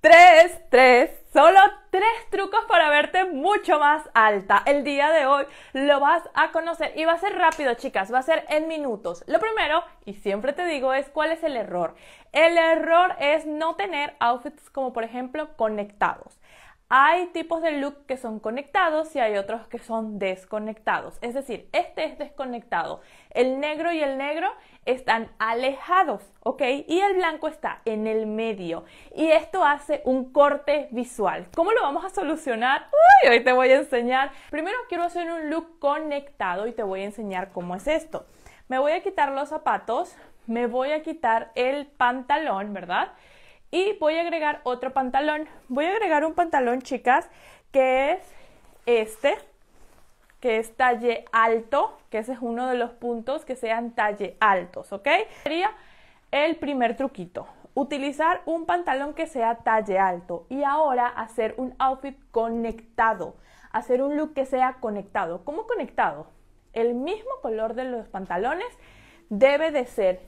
Tres, tres, solo tres trucos para verte mucho más alta. El día de hoy lo vas a conocer y va a ser rápido, chicas, va a ser en minutos. Lo primero, y siempre te digo, es cuál es el error. El error es no tener outfits como por ejemplo conectados. Hay tipos de look que son conectados y hay otros que son desconectados. Es decir, este es desconectado. El negro y el negro están alejados, ¿ok? Y el blanco está en el medio. Y esto hace un corte visual. ¿Cómo lo vamos a solucionar? Uy, hoy te voy a enseñar. Primero quiero hacer un look conectado y te voy a enseñar cómo es esto. Me voy a quitar los zapatos, me voy a quitar el pantalón, ¿verdad? Y voy a agregar otro pantalón. Voy a agregar un pantalón, chicas, que es este, que es talle alto, que ese es uno de los puntos que sean talle altos, ¿ok? Sería el primer truquito. Utilizar un pantalón que sea talle alto y ahora hacer un outfit conectado, hacer un look que sea conectado. ¿Cómo conectado? El mismo color de los pantalones debe de ser,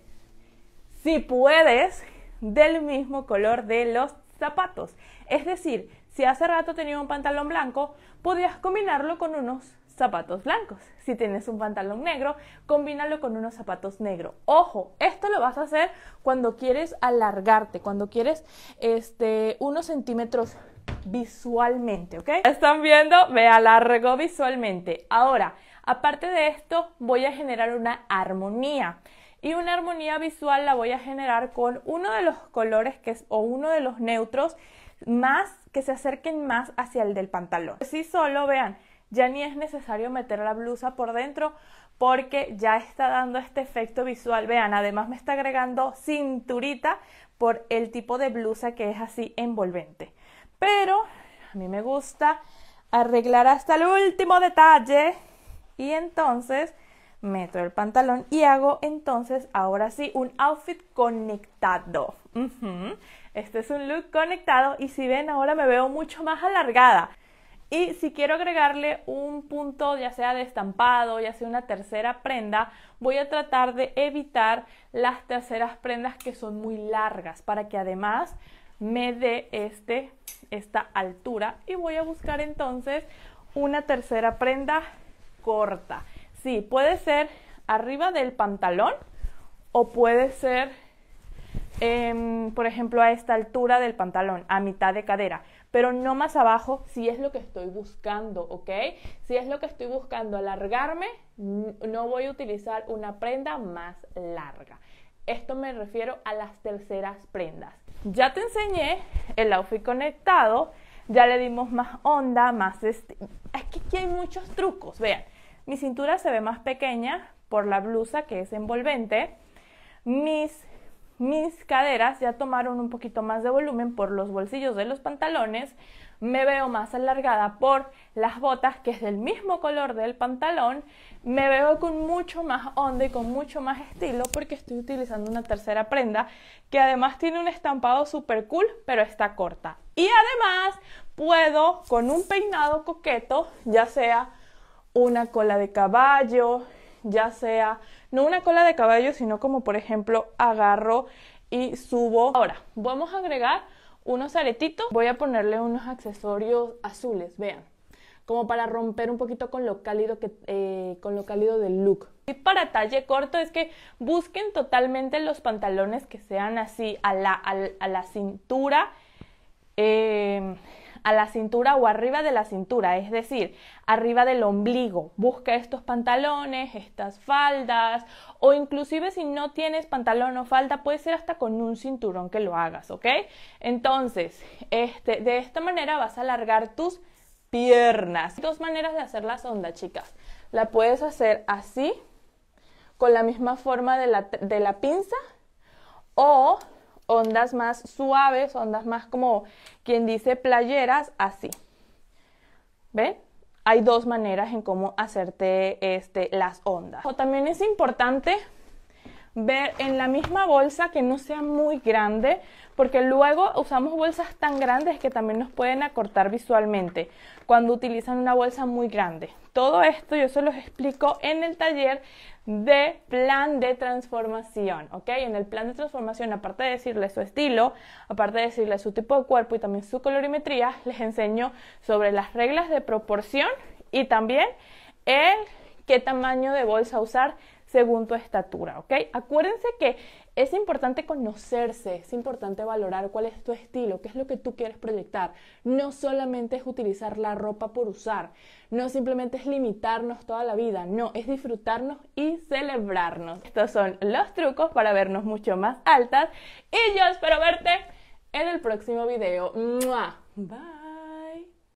si puedes, del mismo color de los zapatos. Es decir, si hace rato tenía un pantalón blanco, podías combinarlo con unos zapatos blancos. Si tienes un pantalón negro, combínalo con unos zapatos negros. Ojo, esto lo vas a hacer cuando quieres alargarte, cuando quieres este, unos centímetros visualmente, ¿ok? ¿Están viendo? Me alargo visualmente. Ahora, aparte de esto, voy a generar una armonía y una armonía visual la voy a generar con uno de los colores que es, o uno de los neutros más que se acerquen más hacia el del pantalón. Si solo vean, ya ni es necesario meter la blusa por dentro porque ya está dando este efecto visual. Vean, además me está agregando cinturita por el tipo de blusa que es así envolvente. Pero a mí me gusta arreglar hasta el último detalle y entonces meto el pantalón y hago entonces ahora sí un outfit conectado. Este es un look conectado y si ven ahora me veo mucho más alargada. Y si quiero agregarle un punto, ya sea de estampado, ya sea una tercera prenda, voy a tratar de evitar las terceras prendas que son muy largas para que además me dé este, esta altura. Y voy a buscar entonces una tercera prenda corta. Sí, puede ser arriba del pantalón o puede ser, em, por ejemplo, a esta altura del pantalón, a mitad de cadera, pero no más abajo si es lo que estoy buscando, ¿ok? Si es lo que estoy buscando alargarme, no voy a utilizar una prenda más larga. Esto me refiero a las terceras prendas. Ya te enseñé el outfit conectado, ya le dimos más onda, más... Es que aquí hay muchos trucos, vean. Mi cintura se ve más pequeña por la blusa que es envolvente. Mis, mis caderas ya tomaron un poquito más de volumen por los bolsillos de los pantalones. Me veo más alargada por las botas, que es del mismo color del pantalón. Me veo con mucho más onda y con mucho más estilo porque estoy utilizando una tercera prenda que además tiene un estampado super cool, pero está corta. Y además puedo con un peinado coqueto, ya sea una cola de caballo, ya sea, no una cola de caballo, sino como por ejemplo agarro y subo. Ahora, vamos a agregar unos aretitos. Voy a ponerle unos accesorios azules, vean, como para romper un poquito con lo cálido, que, eh, con lo cálido del look. Y para talle corto es que busquen totalmente los pantalones que sean así a la, a cintura. Eh, a la cintura o arriba de la cintura, es decir, arriba del ombligo. Busca estos pantalones, estas faldas o inclusive si no tienes pantalón o falda, puede ser hasta con un cinturón que lo hagas, ¿ok? Entonces, este, de esta manera vas a alargar tus piernas. Dos maneras de hacer la sonda, chicas. La puedes hacer así, con la misma forma de la, de la pinza o ondas más suaves, ondas más como quien dice playeras, así. ¿Ven? Hay dos maneras en cómo hacerte este, las ondas. O también es importante ver en la misma bolsa que no sea muy grande, porque luego usamos bolsas tan grandes que también nos pueden acortar visualmente cuando utilizan una bolsa muy grande. Todo esto yo se los explico en el taller de plan de transformación, ¿ok? En el plan de transformación, aparte de decirle su estilo, aparte de decirle su tipo de cuerpo y también su colorimetría, les enseño sobre las reglas de proporción y también el qué tamaño de bolsa usar según tu estatura, ¿ok? Acuérdense que es importante conocerse, es importante valorar cuál es tu estilo, qué es lo que tú quieres proyectar. No solamente es utilizar la ropa por usar, no simplemente es limitarnos toda la vida, no, es disfrutarnos y celebrarnos. Estos son los trucos para vernos mucho más altas y yo espero verte en el próximo video. ¡Mua! Bye.